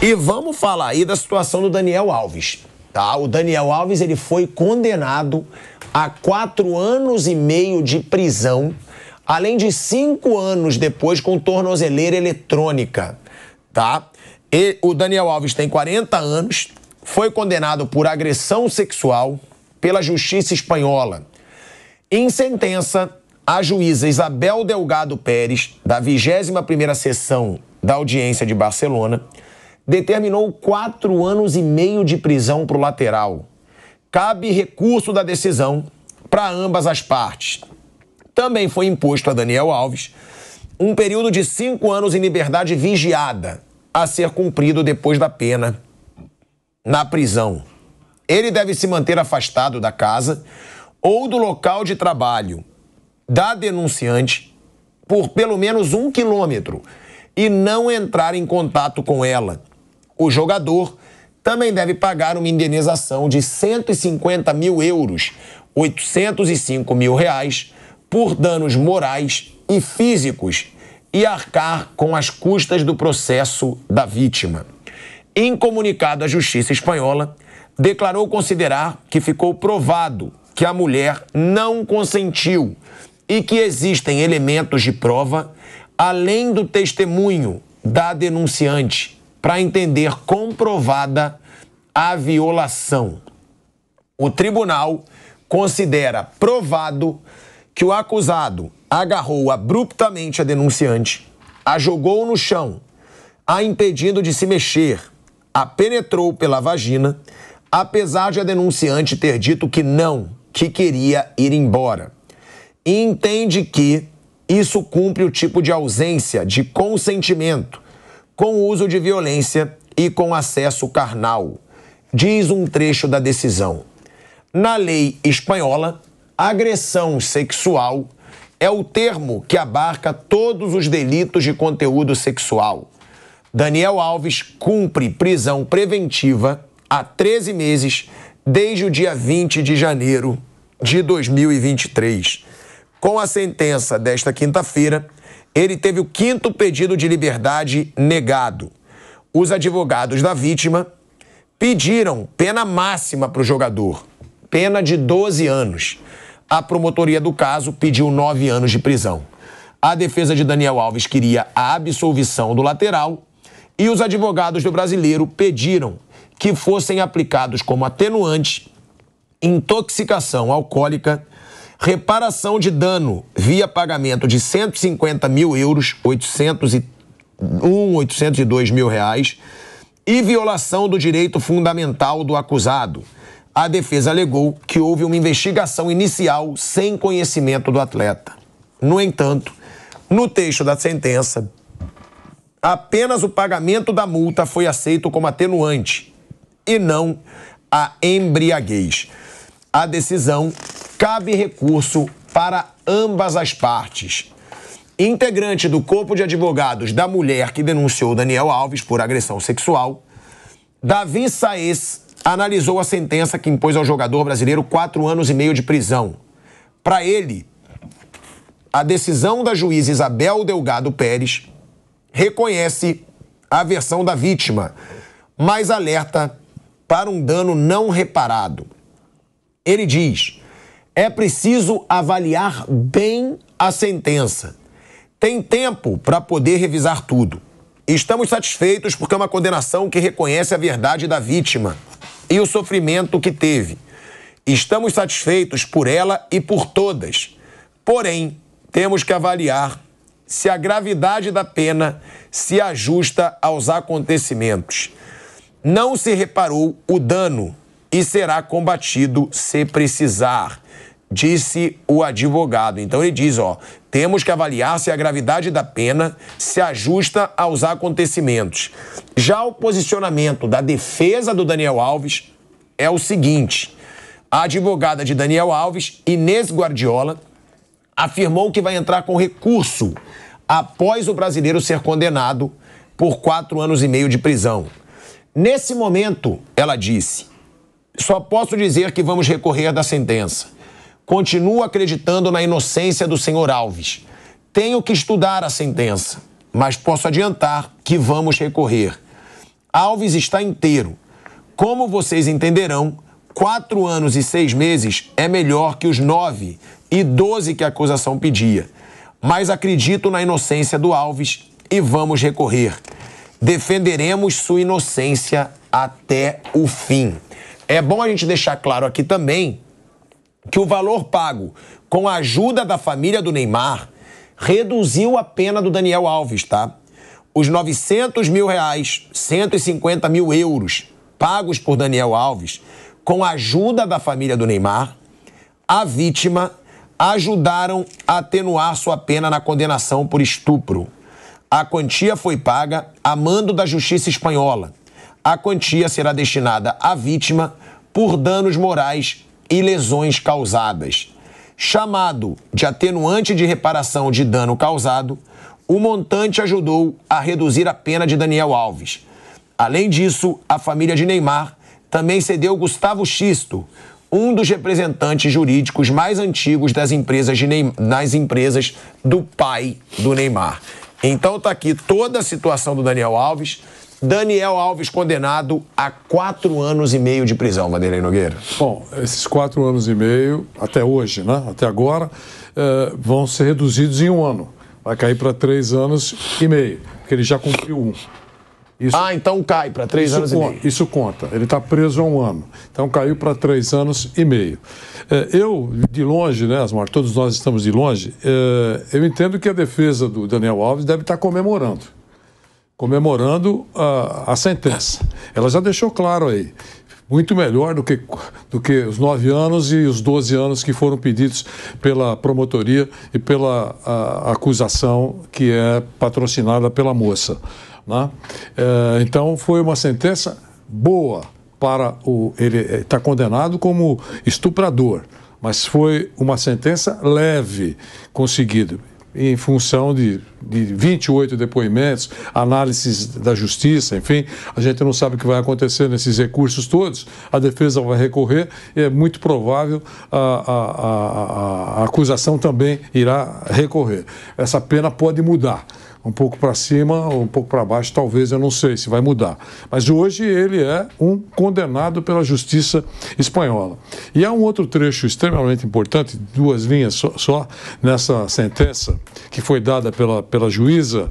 E vamos falar aí da situação do Daniel Alves. Tá? O Daniel Alves ele foi condenado a quatro anos e meio de prisão, além de cinco anos depois com tornozeleira eletrônica. Tá? E o Daniel Alves tem 40 anos, foi condenado por agressão sexual pela justiça espanhola. Em sentença, a juíza Isabel Delgado Pérez, da 21ª Sessão da Audiência de Barcelona, determinou quatro anos e meio de prisão para o lateral. Cabe recurso da decisão para ambas as partes. Também foi imposto a Daniel Alves um período de cinco anos em liberdade vigiada, a ser cumprido depois da pena na prisão. Ele deve se manter afastado da casa ou do local de trabalho da denunciante por pelo menos um quilômetro e não entrar em contato com ela o jogador também deve pagar uma indenização de 150 mil euros, 805 mil reais, por danos morais e físicos e arcar com as custas do processo da vítima. Em comunicado, a Justiça Espanhola declarou considerar que ficou provado que a mulher não consentiu e que existem elementos de prova além do testemunho da denunciante para entender comprovada a violação. O tribunal considera provado que o acusado agarrou abruptamente a denunciante, a jogou no chão, a impedindo de se mexer, a penetrou pela vagina, apesar de a denunciante ter dito que não, que queria ir embora. E entende que isso cumpre o tipo de ausência de consentimento com o uso de violência e com acesso carnal. Diz um trecho da decisão. Na lei espanhola, agressão sexual é o termo que abarca todos os delitos de conteúdo sexual. Daniel Alves cumpre prisão preventiva há 13 meses desde o dia 20 de janeiro de 2023. Com a sentença desta quinta-feira, ele teve o quinto pedido de liberdade negado. Os advogados da vítima pediram pena máxima para o jogador, pena de 12 anos. A promotoria do caso pediu 9 anos de prisão. A defesa de Daniel Alves queria a absolvição do lateral e os advogados do brasileiro pediram que fossem aplicados como atenuante intoxicação alcoólica Reparação de dano via pagamento de 150 mil euros, 801, 802 mil reais, e violação do direito fundamental do acusado. A defesa alegou que houve uma investigação inicial sem conhecimento do atleta. No entanto, no texto da sentença, apenas o pagamento da multa foi aceito como atenuante e não a embriaguez. A decisão cabe recurso para ambas as partes. Integrante do Corpo de Advogados da mulher que denunciou Daniel Alves por agressão sexual, Davi Saez analisou a sentença que impôs ao jogador brasileiro quatro anos e meio de prisão. Para ele, a decisão da juíza Isabel Delgado Pérez reconhece a versão da vítima, mas alerta para um dano não reparado. Ele diz: é preciso avaliar bem a sentença. Tem tempo para poder revisar tudo. Estamos satisfeitos porque é uma condenação que reconhece a verdade da vítima e o sofrimento que teve. Estamos satisfeitos por ela e por todas. Porém, temos que avaliar se a gravidade da pena se ajusta aos acontecimentos. Não se reparou o dano e será combatido se precisar disse o advogado. Então ele diz, ó, temos que avaliar se a gravidade da pena se ajusta aos acontecimentos. Já o posicionamento da defesa do Daniel Alves é o seguinte: a advogada de Daniel Alves, Inês Guardiola, afirmou que vai entrar com recurso após o brasileiro ser condenado por quatro anos e meio de prisão. Nesse momento, ela disse: só posso dizer que vamos recorrer da sentença. Continuo acreditando na inocência do senhor Alves. Tenho que estudar a sentença, mas posso adiantar que vamos recorrer. Alves está inteiro. Como vocês entenderão, quatro anos e seis meses é melhor que os nove e doze que a acusação pedia. Mas acredito na inocência do Alves e vamos recorrer. Defenderemos sua inocência até o fim. É bom a gente deixar claro aqui também que o valor pago com a ajuda da família do Neymar reduziu a pena do Daniel Alves, tá? Os 900 mil reais, 150 mil euros pagos por Daniel Alves com a ajuda da família do Neymar, a vítima ajudaram a atenuar sua pena na condenação por estupro. A quantia foi paga a mando da Justiça Espanhola. A quantia será destinada à vítima por danos morais e lesões causadas. Chamado de atenuante de reparação de dano causado, o montante ajudou a reduzir a pena de Daniel Alves. Além disso, a família de Neymar também cedeu Gustavo Xisto, um dos representantes jurídicos mais antigos das empresas, de Neymar, nas empresas do pai do Neymar. Então está aqui toda a situação do Daniel Alves. Daniel Alves condenado a quatro anos e meio de prisão, Vanderlei Nogueira. Bom, esses quatro anos e meio, até hoje, né? até agora, eh, vão ser reduzidos em um ano. Vai cair para três anos e meio, porque ele já cumpriu um. Isso, ah, então cai para três anos conta, e meio. Isso conta. Ele está preso há um ano. Então caiu para três anos e meio. Eh, eu, de longe, né, Asmar, todos nós estamos de longe, eh, eu entendo que a defesa do Daniel Alves deve estar tá comemorando comemorando a, a sentença. Ela já deixou claro aí muito melhor do que, do que os nove anos e os doze anos que foram pedidos pela promotoria e pela a, acusação que é patrocinada pela moça. Né? É, então, foi uma sentença boa para o. Ele está condenado como estuprador. Mas foi uma sentença leve conseguida em função de, de 28 depoimentos, análises da justiça, enfim, a gente não sabe o que vai acontecer nesses recursos todos. A defesa vai recorrer e é muito provável a, a, a, a acusação também irá recorrer. Essa pena pode mudar um pouco para cima ou um pouco para baixo, talvez, eu não sei se vai mudar. Mas hoje ele é um condenado pela justiça espanhola. E há um outro trecho extremamente importante, duas linhas só, só nessa sentença que foi dada pela, pela juíza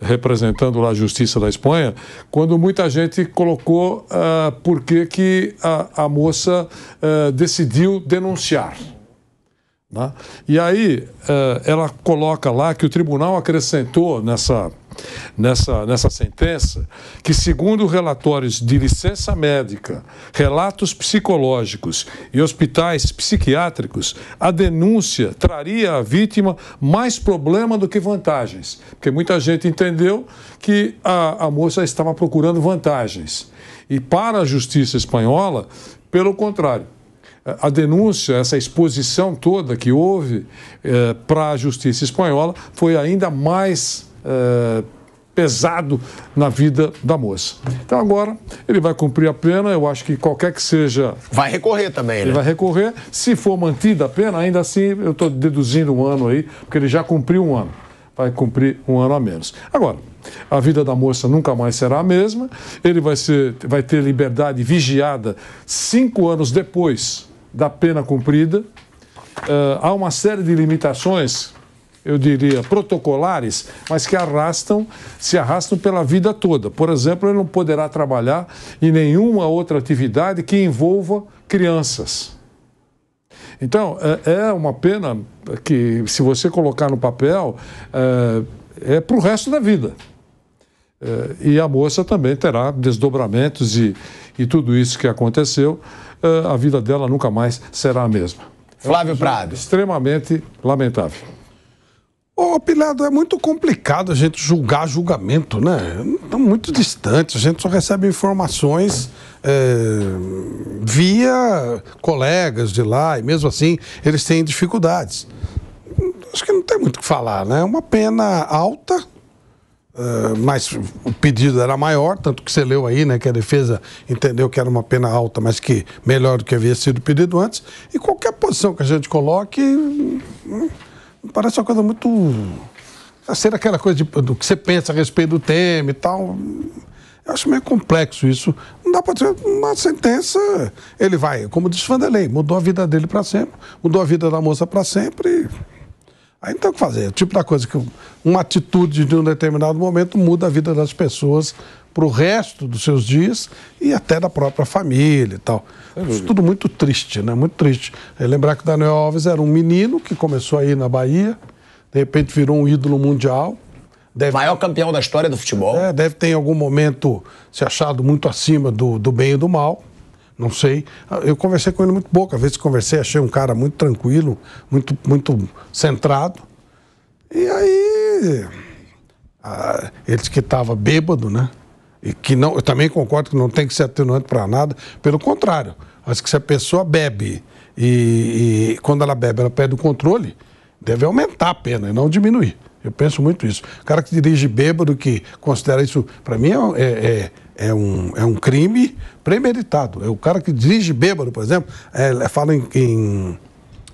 representando lá a justiça da Espanha, quando muita gente colocou uh, por que, a, a moça uh, decidiu denunciar. Né? E aí eh, ela coloca lá que o tribunal acrescentou nessa, nessa, nessa sentença que, segundo relatórios de licença médica, relatos psicológicos e hospitais psiquiátricos, a denúncia traria à vítima mais problema do que vantagens. Porque muita gente entendeu que a, a moça estava procurando vantagens. E para a justiça espanhola, pelo contrário a denúncia, essa exposição toda que houve eh, para a justiça espanhola foi ainda mais eh, pesado na vida da moça. Então agora ele vai cumprir a pena, eu acho que qualquer que seja. Vai recorrer também, né? Ele vai recorrer. Se for mantida a pena, ainda assim eu estou deduzindo um ano aí, porque ele já cumpriu um ano. Vai cumprir um ano a menos. Agora, a vida da moça nunca mais será a mesma. Ele vai, ser, vai ter liberdade vigiada cinco anos depois da pena cumprida. Uh, há uma série de limitações, eu diria, protocolares, mas que arrastam, se arrastam pela vida toda. Por exemplo, ele não poderá trabalhar em nenhuma outra atividade que envolva crianças. Então, eh, é uma pena que, se você colocar no papel, eh, é, é para o resto da vida. É, e a moça também terá desdobramentos e, e tudo isso que aconteceu, eh, a vida dela nunca mais será a mesma. Flávio é Prado. Extremamente lamentável. Ô, oh, Pilado, é muito complicado a gente julgar julgamento, né? Estamos muito distantes, a gente só recebe informações é, via colegas de lá, e mesmo assim eles têm dificuldades. Acho que não tem muito o que falar, né? É uma pena alta, ah, mas o pedido era maior, tanto que você leu aí, né, que a defesa entendeu que era uma pena alta, mas que melhor do que havia sido pedido antes. E qualquer posição que a gente coloque, hum, parece uma coisa muito. A tá ser aquela coisa de, do que você pensa a respeito do tema e tal. Eu acho meio complexo isso. Não dá para dizer uma sentença. Ele vai, como diz Vanderlei, mudou a vida dele para sempre, mudou a vida da moça para sempre. E... Aí não tem o que fazer. É o tipo da coisa que uma atitude de um determinado momento muda a vida das pessoas para o resto dos seus dias e até da própria família e tal. Isso tudo muito triste, né? Muito triste. É lembrar que o Daniel Alves era um menino que começou aí na Bahia, de repente virou um ídolo mundial. Deve... Maior campeão da história do futebol. É, deve ter em algum momento se achado muito acima do, do bem e do mal. Não sei. Ah, eu conversei com ele muito pouco. Às vezes conversei, achei um cara muito tranquilo, muito, muito centrado. E aí. eles ah, ele que estava bêbado, né? E que não, eu também concordo que não tem que ser atenuante para nada. Pelo contrário, acho que se a pessoa bebe e, e quando ela bebe ela perde o controle, deve aumentar a pena e não diminuir. Eu penso muito isso. O cara que dirige bêbado, que considera isso, para mim, é, é, é é um, é um crime premeditado. É o cara que dirige bêbado, por exemplo, é, é, fala em, em,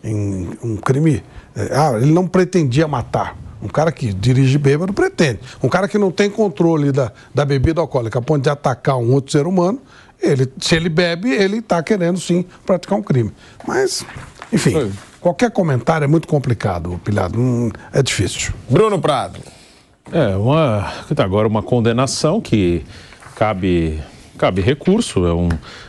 em um crime. É, ah, ele não pretendia matar. Um cara que dirige bêbado pretende. Um cara que não tem controle da, da bebida alcoólica a ponto de atacar um outro ser humano, ele, se ele bebe, ele está querendo sim praticar um crime. Mas, enfim, Oi. qualquer comentário é muito complicado, Pilhado. Hum, é difícil. Bruno Prado. É, uma, agora uma condenação que cabe, cabe recurso, é um,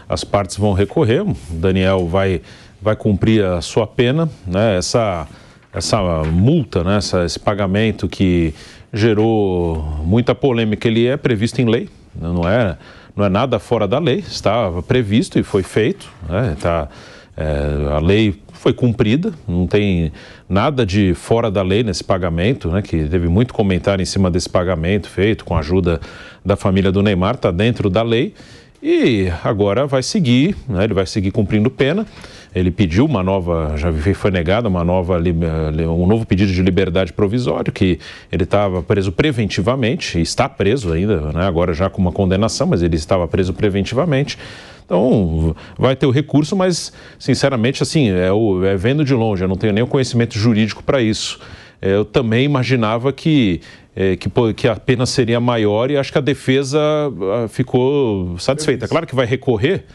as partes vão recorrer, o Daniel vai, vai cumprir a sua pena, né? Essa, essa multa, né? Essa, esse pagamento que gerou muita polêmica, ele é previsto em lei, né, não é, não é nada fora da lei, estava previsto e foi feito, né? Está é, a lei foi cumprida, não tem nada de fora da lei nesse pagamento, né, que teve muito comentário em cima desse pagamento feito com a ajuda da família do Neymar, está dentro da lei. E agora vai seguir, né, ele vai seguir cumprindo pena. Ele pediu uma nova, já foi negada uma nova, eh, um novo pedido de liberdade provisório, que ele estava preso preventivamente, está preso ainda, né, agora já com uma condenação, mas ele estava preso preventivamente. Então, vai ter o recurso, mas, sinceramente, assim, é, o, é vendo de longe, eu não tenho nenhum conhecimento jurídico para isso. É, eu também imaginava que é, que, que, a pena seria maior e acho que a defesa ah, ficou satisfeita. Claro que vai recorrer.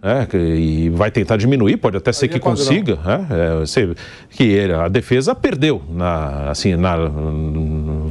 Né, e vai tentar diminuir, pode até ser é que consiga, né, é, sei, que a defesa perdeu, na, assim, na,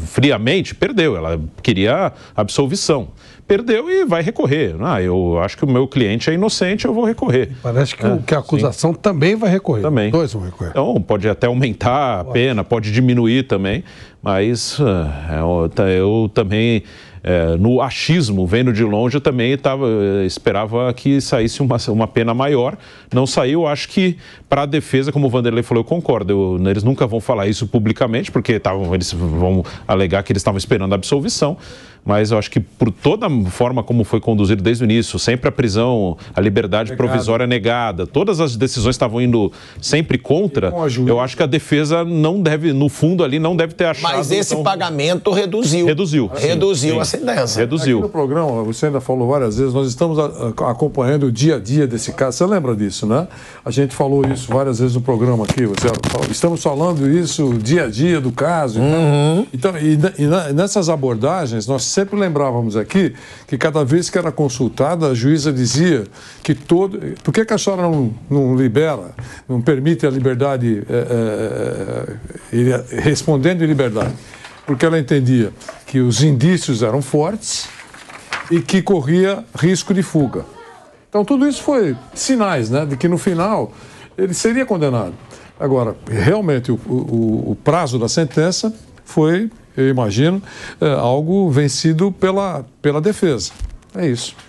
friamente perdeu, ela queria absolvição perdeu e vai recorrer. Ah, eu acho que o meu cliente é inocente, eu vou recorrer. Parece que, é, o, que a acusação sim. também vai recorrer. Também. Dois vão recorrer. Então, pode até aumentar a pena, pode diminuir também, mas eu, ah, é eu também. É, no achismo, vendo de longe, eu também tava, eh, esperava que saísse uma, uma pena maior. Não saiu, acho que para a defesa, como o Vanderlei falou, eu concordo. Eu, eles nunca vão falar isso publicamente, porque tavam, eles vão alegar que eles estavam esperando a absolvição mas eu acho que por toda a forma como foi conduzido desde o início, sempre a prisão, a liberdade Negado. provisória negada, todas as decisões estavam indo sempre contra, eu acho que a defesa não deve, no fundo ali, não deve ter achado... Mas esse tão... pagamento reduziu. Reduziu. Sim, reduziu sim. a sentença. Reduziu. Aqui no programa, você ainda falou várias vezes, nós estamos acompanhando o dia a dia desse caso, você lembra disso, né? A gente falou isso várias vezes no programa aqui, você estamos falando isso dia a dia do caso. Uhum. Então, e, e nessas abordagens, nós sempre lembrávamos aqui que cada vez que era consultada, a juíza dizia que todo. Por que, que a senhora não, não libera, não permite a liberdade, é, é, respondendo em liberdade? Porque ela entendia que os indícios eram fortes e que corria risco de fuga. Então, tudo isso foi sinais né, de que no final ele seria condenado. Agora, realmente, o, o, o prazo da sentença foi, eu imagino, eh, algo vencido pela, pela defesa. É isso.